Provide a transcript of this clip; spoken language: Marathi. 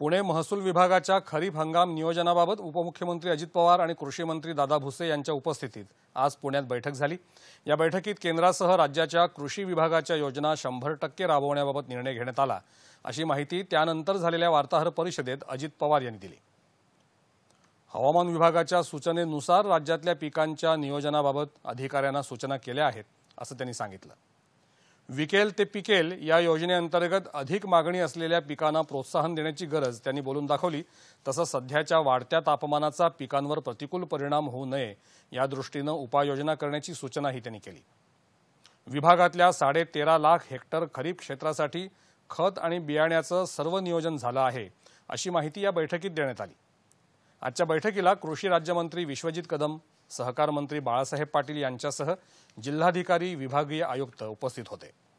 पुणे महसूल विभागाच्या खरीप हंगाम नियोजनाबाबत उपमुख्यमंत्री अजित पवार आणि कृषी मंत्री दादा भुसे यांच्या उपस्थितीत आज पुण्यात बैठक झाली या बैठकीत केंद्रासह राज्याच्या कृषी विभागाच्या योजना शंभर टक्के राबवण्याबाबत निर्णय घेण्यात आला अशी माहिती त्यानंतर झालेल्या वार्ताहर परिषदेत अजित पवार यांनी दिली हवामान विभागाच्या सूचनेनुसार राज्यातल्या पिकांच्या नियोजनाबाबत अधिकाऱ्यांना सूचना केल्या आहेत असं त्यांनी सांगितलं विकेल ते पिकेल या योजनेअंतर्गत अधिक मागणी असलेल्या पिकांना प्रोत्साहन देण्याची गरज त्यांनी बोलून दाखवली तसंच सध्याच्या वाढत्या तापमानाचा पिकांवर प्रतिकूल परिणाम होऊ नये या दृष्टीनं उपाययोजना करण्याची सूचनाही त्यांनी केली विभागातल्या साडेतेरा लाख हेक्टर खरीप क्षेत्रासाठी खत आणि बियाण्याचं सर्व नियोजन झालं आहे अशी माहिती या बैठकीत देण्यात आली आजच्या बैठकीला कृषी राज्यमंत्री विश्वजित कदम सहकार मंत्री बाळासाहेब पाटील यांच्यासह जिल्हाधिकारी विभागीय आयुक्त उपस्थित होते